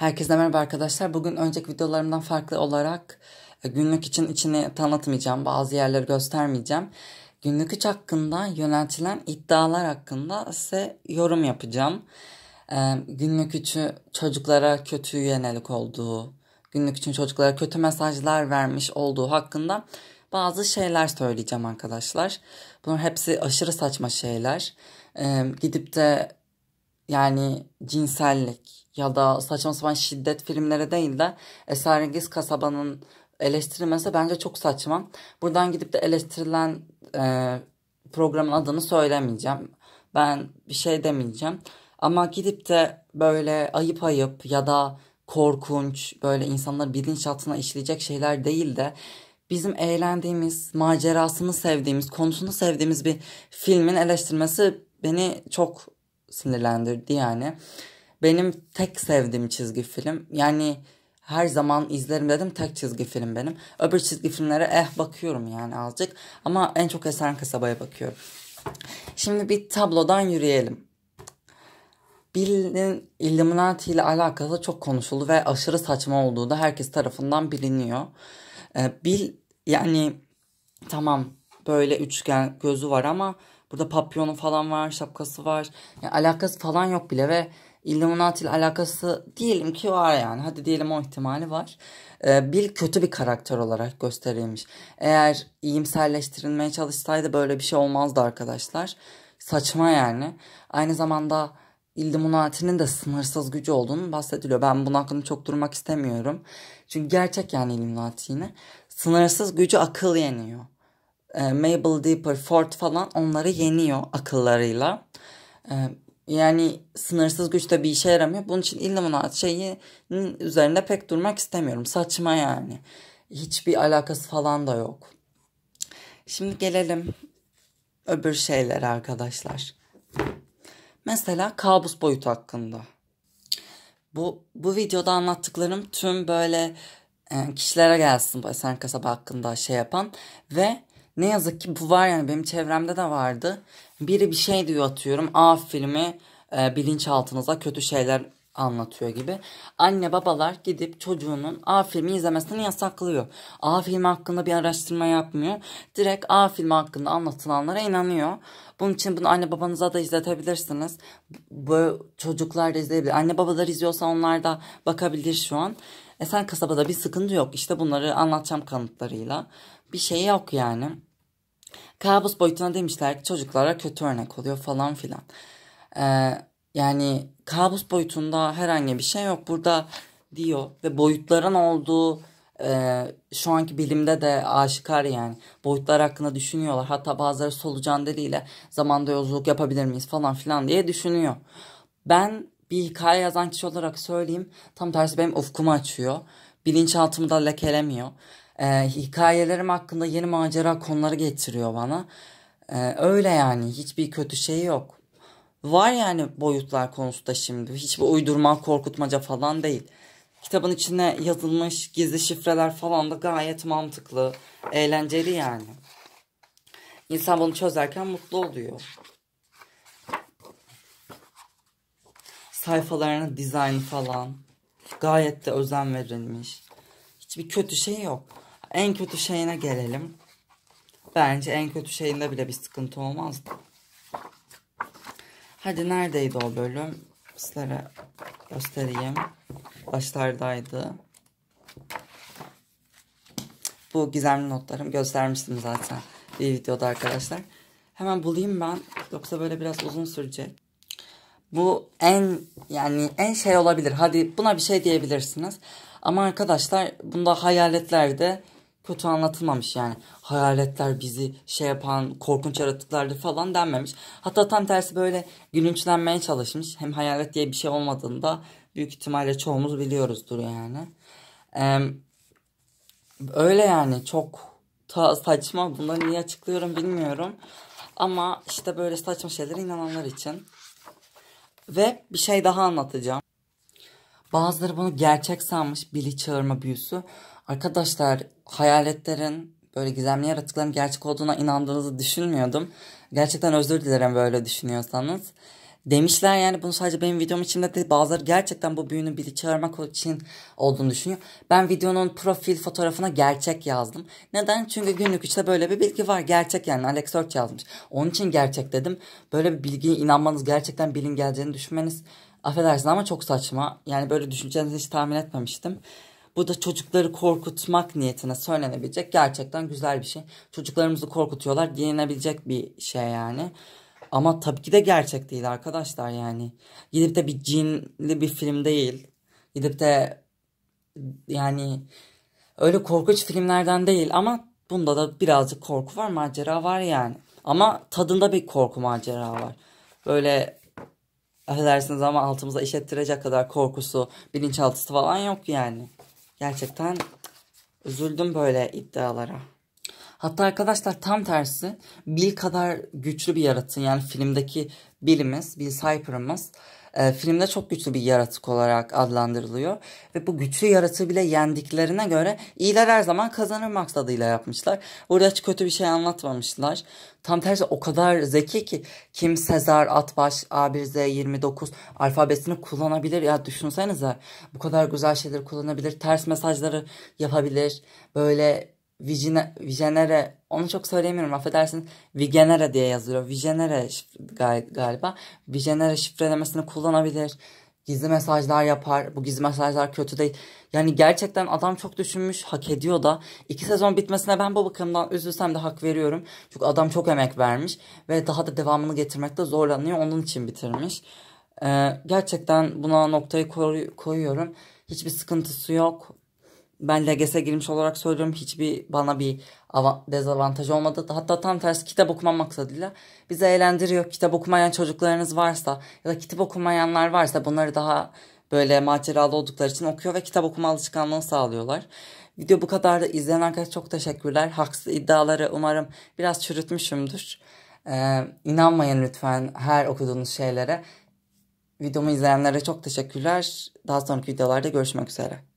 Herkese merhaba arkadaşlar. Bugün önceki videolarımdan farklı olarak e, günlük için içini tanıtmayacağım. Bazı yerleri göstermeyeceğim. Günlük iç hakkında yöneltilen iddialar hakkında size yorum yapacağım. E, günlük içi çocuklara kötü yönelik olduğu, günlük için çocuklara kötü mesajlar vermiş olduğu hakkında bazı şeyler söyleyeceğim arkadaşlar. Bunların hepsi aşırı saçma şeyler. E, gidip de yani cinsellik, ya da saçma sapan şiddet filmleri değil de Esrarengiz Kasaba'nın eleştirilmesi bence çok saçma. Buradan gidip de eleştirilen e, programın adını söylemeyeceğim. Ben bir şey demeyeceğim. Ama gidip de böyle ayıp ayıp ya da korkunç böyle insanları bilinçaltına işleyecek şeyler değil de bizim eğlendiğimiz, macerasını sevdiğimiz, konusunu sevdiğimiz bir filmin eleştirmesi beni çok sinirlendirdi yani benim tek sevdiğim çizgi film. Yani her zaman izlerim dedim tek çizgi film benim. Öbür çizgi filmlere eh bakıyorum yani azıcık. Ama en çok Esen Kasaba'ya bakıyorum. Şimdi bir tablodan yürüyelim. Bill'in Illuminati ile alakalı çok konuşuldu ve aşırı saçma olduğu da herkes tarafından biliniyor. Ee, Bill yani tamam böyle üçgen gözü var ama burada papyonu falan var, şapkası var. Yani alakası falan yok bile ve Illuminati ile alakası diyelim ki var yani. Hadi diyelim o ihtimali var. Ee, Bill kötü bir karakter olarak gösterilmiş. Eğer iyimserleştirilmeye çalışsaydı böyle bir şey olmazdı arkadaşlar. Saçma yani. Aynı zamanda Illuminati'nin de sınırsız gücü olduğunu bahsediliyor. Ben bunun hakkında çok durmak istemiyorum. Çünkü gerçek yani Illuminati Sınırsız gücü akıl yeniyor. E, Mabel Deeper, Ford falan onları yeniyor akıllarıyla. Ee, yani sınırsız güç de bir işe yaramıyor. Bunun için Illuminati şeyinin üzerinde pek durmak istemiyorum. Saçma yani. Hiçbir alakası falan da yok. Şimdi gelelim öbür şeylere arkadaşlar. Mesela kabus boyutu hakkında. Bu, bu videoda anlattıklarım tüm böyle e, kişilere gelsin bu Esen Kasaba hakkında şey yapan ve ne yazık ki bu var yani benim çevremde de vardı. Biri bir şey diyor atıyorum. A filmi e, bilinçaltınıza kötü şeyler anlatıyor gibi. Anne babalar gidip çocuğunun A filmi izlemesini yasaklıyor. A filmi hakkında bir araştırma yapmıyor. Direkt A filmi hakkında anlatılanlara inanıyor. Bunun için bunu anne babanıza da izletebilirsiniz. Bu çocuklar da izleyebilir. Anne babalar izliyorsa onlar da bakabilir şu an. E, sen kasabada bir sıkıntı yok. İşte bunları anlatacağım kanıtlarıyla. Bir şey yok yani. Kabus boyutuna demişler ki çocuklara kötü örnek oluyor falan filan. Ee, yani kabus boyutunda herhangi bir şey yok. Burada diyor ve boyutların olduğu e, şu anki bilimde de aşikar yani. Boyutlar hakkında düşünüyorlar. Hatta bazıları solucan deliyle zamanda yolculuk yapabilir miyiz falan filan diye düşünüyor. Ben bir hikaye yazan kişi olarak söyleyeyim. Tam tersi benim ufkumu açıyor. Bilinçaltımı da lekelemiyor e, hikayelerim hakkında yeni macera konuları getiriyor bana. E, öyle yani hiçbir kötü şey yok. Var yani boyutlar konusunda şimdi. Hiçbir uydurma, korkutmaca falan değil. Kitabın içine yazılmış gizli şifreler falan da gayet mantıklı, eğlenceli yani. İnsan bunu çözerken mutlu oluyor. Sayfalarının dizaynı falan gayet de özen verilmiş. Hiçbir kötü şey yok. En kötü şeyine gelelim. Bence en kötü şeyinde bile bir sıkıntı olmaz. Hadi neredeydi o bölüm? Sizlere göstereyim. Başlardaydı. Bu gizemli notlarım göstermiştim zaten bir videoda arkadaşlar. Hemen bulayım ben. Yoksa böyle biraz uzun sürecek. Bu en yani en şey olabilir. Hadi buna bir şey diyebilirsiniz. Ama arkadaşlar bunda hayaletlerde kötü anlatılmamış yani. Hayaletler bizi şey yapan korkunç yaratıklardı falan denmemiş. Hatta tam tersi böyle gülünçlenmeye çalışmış. Hem hayalet diye bir şey olmadığını da büyük ihtimalle çoğumuz biliyoruzdur yani. Ee, öyle yani çok ta saçma bunları niye açıklıyorum bilmiyorum. Ama işte böyle saçma şeylere inananlar için. Ve bir şey daha anlatacağım. Bazıları bunu gerçek sanmış Billy çağırma büyüsü. Arkadaşlar hayaletlerin böyle gizemli yaratıkların gerçek olduğuna inandığınızı düşünmüyordum. Gerçekten özür dilerim böyle düşünüyorsanız. Demişler yani bunu sadece benim videom içinde değil bazıları gerçekten bu büyünün biri çağırmak için olduğunu düşünüyor. Ben videonun profil fotoğrafına gerçek yazdım. Neden? Çünkü günlük işte böyle bir bilgi var. Gerçek yani Alex Search yazmış. Onun için gerçek dedim. Böyle bir bilgiye inanmanız gerçekten bilin geleceğini düşünmeniz Affedersin ama çok saçma. Yani böyle düşüneceğinizi hiç tahmin etmemiştim. Bu da çocukları korkutmak niyetine söylenebilecek gerçekten güzel bir şey. Çocuklarımızı korkutuyorlar giyinebilecek bir şey yani. Ama tabii ki de gerçek değil arkadaşlar yani. Gidip de bir cinli bir film değil. Gidip de yani öyle korkunç filmlerden değil ama bunda da birazcık korku var macera var yani. Ama tadında bir korku macera var. Böyle affedersiniz ama altımıza ettirecek kadar korkusu, bilinçaltısı falan yok yani. Gerçekten üzüldüm böyle iddialara. Hatta arkadaşlar tam tersi bir kadar güçlü bir yaratın yani filmdeki bilimiz, Bill Cipher'ımız Bill e, filmde çok güçlü bir yaratık olarak adlandırılıyor. Ve bu güçlü yaratığı bile yendiklerine göre iyiler her zaman kazanır maksadıyla yapmışlar. Burada hiç kötü bir şey anlatmamışlar. Tam tersi o kadar zeki ki kim Sezar, Atbaş, A1Z29 alfabesini kullanabilir. Ya düşünsenize bu kadar güzel şeyleri kullanabilir. Ters mesajları yapabilir. Böyle Vigina, Vigenere onu çok söyleyemiyorum affedersin. Vigenere diye yazılıyor. Vigenere şifre, galiba. Vigenere şifrelemesini kullanabilir. Gizli mesajlar yapar. Bu gizli mesajlar kötü değil. Yani gerçekten adam çok düşünmüş. Hak ediyor da. iki sezon bitmesine ben bu bakımdan üzülsem de hak veriyorum. Çünkü adam çok emek vermiş. Ve daha da devamını getirmekte zorlanıyor. Onun için bitirmiş. Ee, gerçekten buna noktayı koy koyuyorum. Hiçbir sıkıntısı yok ben LGS'e girmiş olarak söylüyorum hiçbir bana bir dezavantaj olmadı. Hatta tam tersi kitap okumam maksadıyla bizi eğlendiriyor. Kitap okumayan çocuklarınız varsa ya da kitap okumayanlar varsa bunları daha böyle maceralı oldukları için okuyor ve kitap okuma alışkanlığını sağlıyorlar. Video bu kadar da izleyen arkadaşlar çok teşekkürler. Haksız iddiaları umarım biraz çürütmüşümdür. Ee, inanmayın lütfen her okuduğunuz şeylere. Videomu izleyenlere çok teşekkürler. Daha sonraki videolarda görüşmek üzere.